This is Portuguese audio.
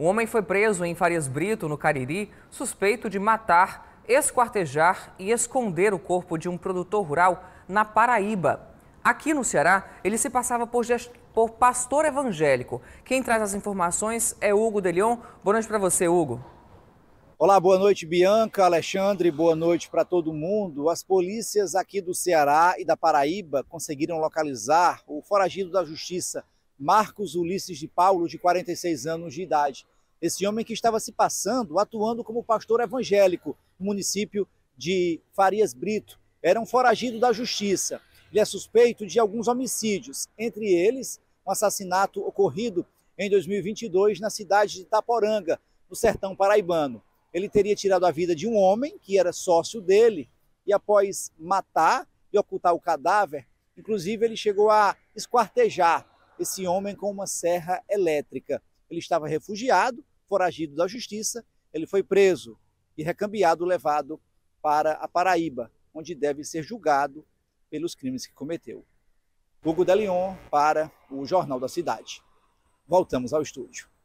Um homem foi preso em Farias Brito, no Cariri, suspeito de matar, esquartejar e esconder o corpo de um produtor rural na Paraíba. Aqui no Ceará, ele se passava por, gest... por pastor evangélico. Quem traz as informações é Hugo Delion. Boa noite para você, Hugo. Olá, boa noite, Bianca, Alexandre, boa noite para todo mundo. As polícias aqui do Ceará e da Paraíba conseguiram localizar o foragido da justiça Marcos Ulisses de Paulo, de 46 anos de idade. Esse homem que estava se passando, atuando como pastor evangélico no município de Farias Brito, era um foragido da justiça. Ele é suspeito de alguns homicídios, entre eles um assassinato ocorrido em 2022 na cidade de Itaporanga, no sertão paraibano. Ele teria tirado a vida de um homem que era sócio dele e após matar e ocultar o cadáver, inclusive ele chegou a esquartejar esse homem com uma serra elétrica. Ele estava refugiado, foragido da justiça, ele foi preso e recambiado, levado para a Paraíba, onde deve ser julgado pelos crimes que cometeu. Hugo Delion para o Jornal da Cidade. Voltamos ao estúdio.